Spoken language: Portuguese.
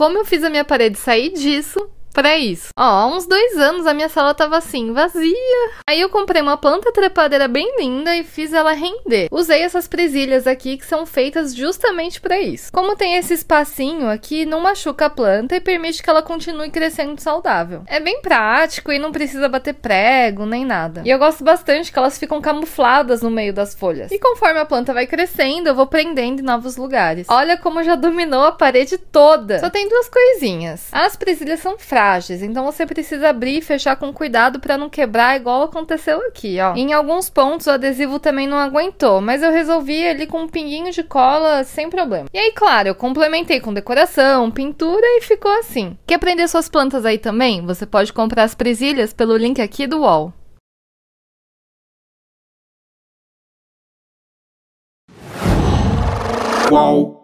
Como eu fiz a minha parede sair disso para isso. Ó, há uns dois anos a minha sala tava assim, vazia. Aí eu comprei uma planta trepadeira bem linda e fiz ela render. Usei essas presilhas aqui que são feitas justamente para isso. Como tem esse espacinho aqui, não machuca a planta e permite que ela continue crescendo saudável. É bem prático e não precisa bater prego nem nada. E eu gosto bastante que elas ficam camufladas no meio das folhas. E conforme a planta vai crescendo, eu vou prendendo em novos lugares. Olha como já dominou a parede toda. Só tem duas coisinhas. As presilhas são fracas frágeis, então você precisa abrir e fechar com cuidado para não quebrar igual aconteceu aqui, ó. Em alguns pontos o adesivo também não aguentou, mas eu resolvi ele com um pinguinho de cola sem problema. E aí, claro, eu complementei com decoração, pintura e ficou assim. Quer prender suas plantas aí também? Você pode comprar as presilhas pelo link aqui do wall. Qual?